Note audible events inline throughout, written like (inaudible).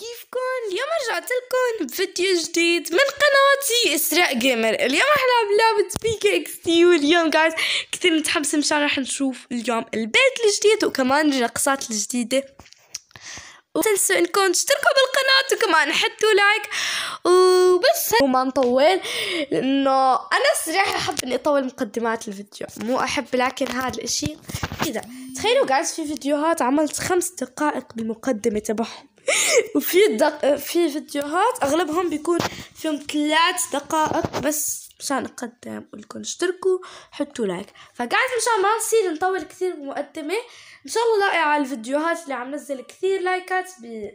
كيفكم اليوم رجعت لكم بفيديو جديد من قناتي اسراء جيمر اليوم رح نلعب لعبه بي كي اكس تي واليوم جايز كثير متحمسه مشان رح نشوف اليوم البيت الجديد وكمان الرقصات الجديده تنسوا انكم تشتركوا بالقناة وكمان حطوا لايك وبس وما نطول لانه انا صراحة احب اني اطول مقدمات الفيديو مو احب لكن هذا الاشي كذا تخيلوا جايز في فيديوهات عملت خمس دقائق بالمقدمة تبعهم وفي دق... في فيديوهات اغلبهم بيكون فيهم ثلاث دقائق بس مشان اقدم لكم اشتركوا حطوا لايك فقاعد مشان ما نصير نطول كثير مقدمه ان شاء الله لاقي على الفيديوهات اللي عم نزل كثير لايكات ب...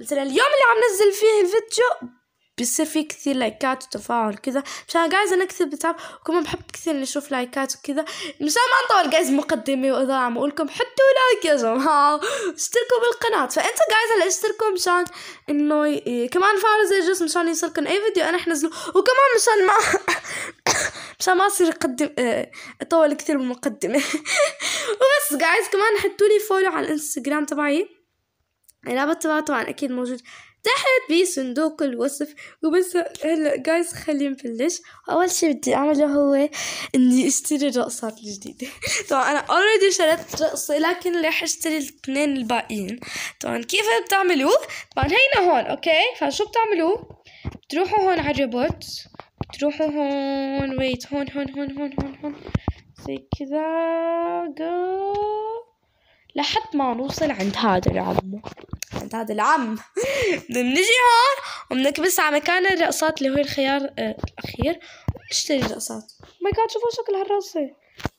مثلا اليوم اللي عم نزل فيه الفيديو بيصير في كثير لايكات وتفاعل كذا مشان جايز انا كثير بتعب وكمان بحب كثير نشوف لايكات وكذا مشان ما نطول جايز مقدمه واذا عم اقول لكم حطوا لايك يا جماعه اشتركوا بالقناه فانتوا جايز هلا اشتركوا مشان انه ي... إيه، كمان فعلوا زي الجرس مشان يوصلكم اي فيديو انا حنزله وكمان مشان ما (coughs) مشان ما اصير اقدم إيه، اطول كثير بالمقدمه (laughs) وبس جايز كمان حطوا لي فولو على الانستغرام تبعي الرابط تبعته طبعا اكيد موجود تحت بصندوق الوصف وبس هلا جايز خلينا نبلش اول شي بدي اعمله هو اني اشتري الرقصات الجديده (laughs) طبعا انا اوريدي شريت رقصه لكن رح اشتري الاثنين الباقيين طبعا كيف بتعملوه طبعا هينا هون اوكي فشو بتعملوه بتروحوا هون على الريبوت بتروحوا هون ويت هون هون هون هون هون هون زي كذا جو لحد ما نوصل عند هذا العمو انت هذا العم بنجي (laughs) هون وبنكبس على مكان الرقصات اللي هو الخيار آه، الاخير ونشتري رقصات ماي oh جاد شوفوا شكل هالرقصة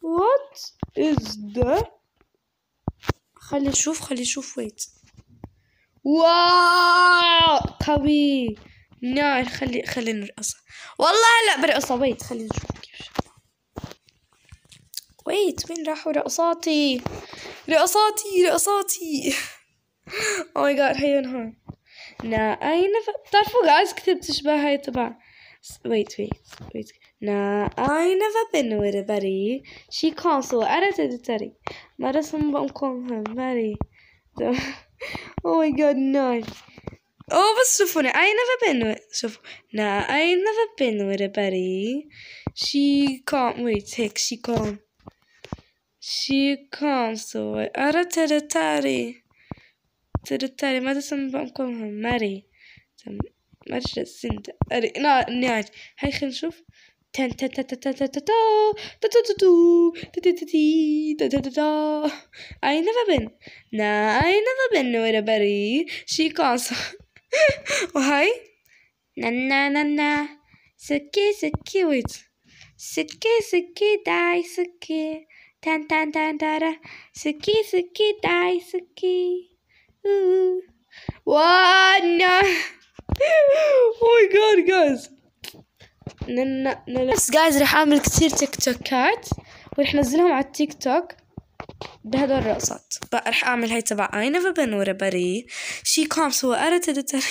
وات از ذا خلي نشوف خلي نشوف ويت واو قوي نار خلي خلي نرقصها والله هلا برقصها ويت خلي نشوف كيف ويت وين راحوا رقصاتي رقصاتي رقصاتي (laughs) oh my god hey, Nah, I never. نعينا بتعرفوا guys كتبت شبه هاي تبع wait wait wait Nah, I never been with a buddy. She can't so I don't tell My son won't call her buddy. (laughs) oh my god, no. Oh, what's so funny? I never been with so. Nah, I never been with a buddy. She can't wait. Heck, she can't. She can't so I don't tell Secretary Madison بأمكمها ماري مجلس سند نا النهاية هاي خلينا نشوف تن تن تن تن تن تن تن تن تن I never been nah I never been with a buddy she calls وهاي نا نا نا نا سكي سكي ويت سكي سكي داي سكي تن تن تن تارا سكي سكي داي سكي One. oh my god guys. بس جايز راح اعمل كثير تيك توكات وراح انزلهم على التيك توك بهدول الرقصات بقى رح اعمل هاي تبع اي نيفر بين ورا بري شي كومس هو ارتدتر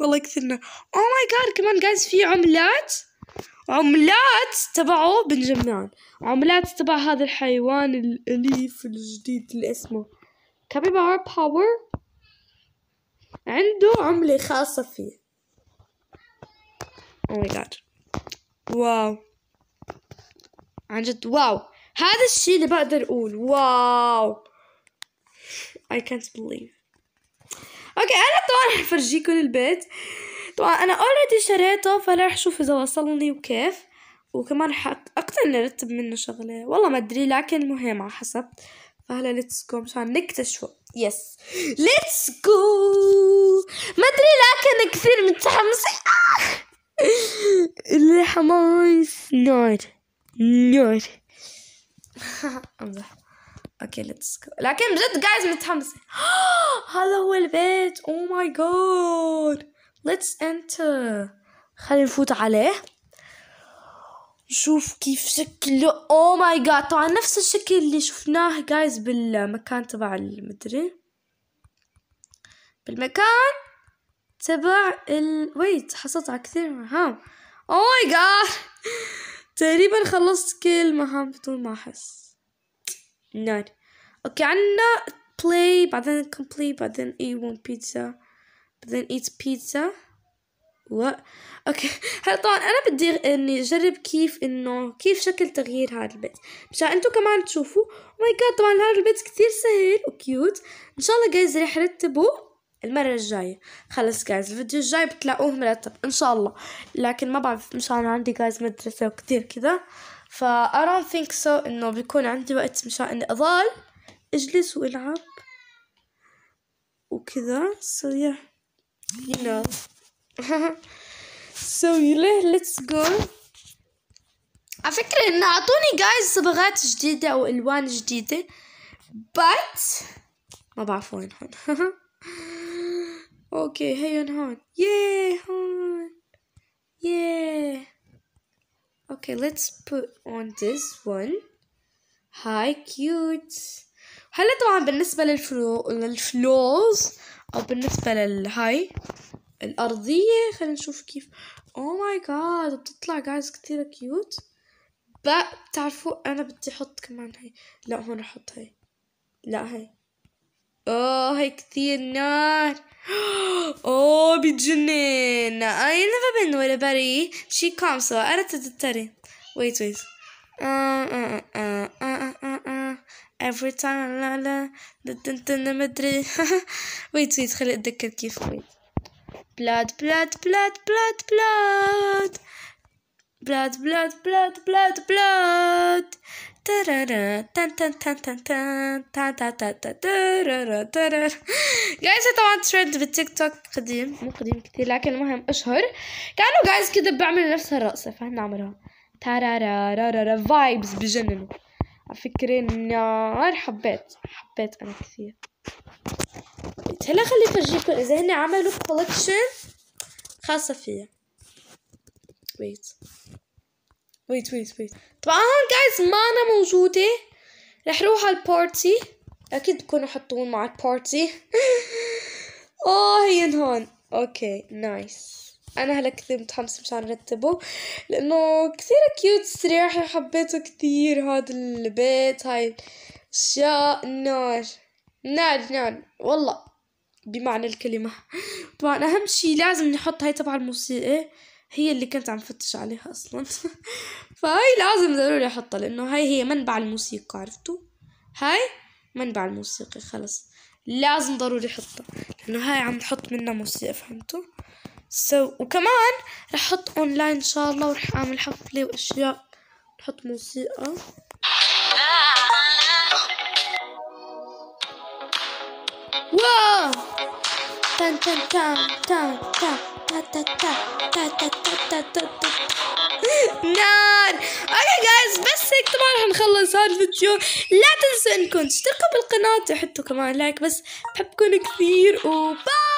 والله كثيرنا او oh ماي جاد كمان جايز في عملات عملات تبعه بنجمعهم عملات تبع هذا الحيوان الاليف الجديد اللي اسمه كابيبارا باور عنده عملة خاصة فيه او ماي جاد واو عن جد واو هذا الشيء اللي بقدر اقول واو I can't believe اوكي انا طبعا رح افرجيكم البيت طبعا انا اوريدي شريته فلا رح اشوف اذا وصلني وكيف وكمان رح اقدر نرتب منه شغله والله ما ادري لكن المهم على حسب اهلا ليتس جو مشان نكتشفه يس ليتس جو ما ادري لكن كثير متحمسه (laughs) اللي حمايس نار نار (laughs) امزح اوكي ليتس جو لكن بجد جايز متحمسه (gasps) هذا هو البيت او ماي جاد ليتس انتر خلينا نفوت عليه شوف كيف شكله او ماي جاد طبعا نفس الشكل اللي شفناه جايز بالمكان تبع المدري بالمكان تبع ال ويت حصلت على كثير مهام او ماي جاد تقريبا خلصت كل مهام بدون ما احس نار اوكي عنا بلاي بعدين كومبلي بعدين اي ون بيتزا بعدين ايت بيتزا و اوكي هلا طبعا انا بدي اني اجرب كيف انه كيف شكل تغيير هذا البيت مشان انتم كمان تشوفوا ماي oh جاد طبعا هذا البيت كثير سهل وكيوت ان شاء الله جايز رح رتبه المرة الجاية خلص جايز الفيديو الجاي بتلاقوه مرتب ان شاء الله لكن ما بعرف مشان عندي جايز مدرسة وكثير كذا فا اي دونت ثينك سو انه بيكون عندي وقت مشان اني اضل اجلس والعب وكذا so yeah you know so let's go على فكرة ان اعطوني جايز صبغات جديدة او الوان جديدة but ما بعرف وين هون اوكي هيون هون ياه هون ياه Okay, let's put on this one. Hi, cute. هلا طبعا بالنسبة للفلو للفلوز أو بالنسبة للهاي الارضيه خلينا نشوف كيف او ماي جاد بتطلع جايز كثير كيوت بتعرفوا انا بدي احط كمان هي لا هون رح احط هي لا هي اوه oh، هي كثير نار اوه oh، بتجنن I never been ولا بري شي she comes أنا تتتري wait wait آه، آه، آه، every time لا لا مدري (laughs) wait wait خلي اتذكر كيف wait بلاد بلاد بلاد بلاد بلاد بلاد بلاد بلاد بلاد بلاد ترارا تن تن تن تن تن تن تن تن تن ترارا ترارا جايز طبعا ترند بالتيك توك قديم مو قديم كثير لكن المهم اشهر كانوا جايز كده بعمل نفس الرقصة فهنعملها ترارا رارا فايبز بجننوا على فكرة النار حبيت حبيت انا كثير هلا خليني افرجيكم اذا هن عملوا كولكشن خاصة فيا ويت ويت ويت ويت طبعا هون جايز ما انا موجودة رح روح على البارتي اكيد بكونوا حطوهم مع البارتي اوه هين هون اوكي نايس انا هلا كثير متحمسه مشان رتبه لانه كثير كيوت استرياحي حبيته كثير هذا البيت هاي اشياء نار نار نار والله بمعنى الكلمة طبعا أهم شي لازم نحط هاي تبع الموسيقى هي اللي كنت عم فتش عليها أصلا (laughs) فهاي لازم ضروري أحطها لأنه هاي هي منبع الموسيقى عرفتوا هاي منبع الموسيقى خلص لازم ضروري أحطها لأنه هاي عم نحط منها موسيقى فهمتوا سو so, وكمان رح أحط أونلاين إن شاء الله ورح أعمل حفلة وأشياء نحط موسيقى نار اوكي جايز بس هيك طبعا نخلص هذا الفيديو لا تنسوا انكم تشتركوا بالقناة وتحطوا كمان لايك بس بحبكم كثير وباي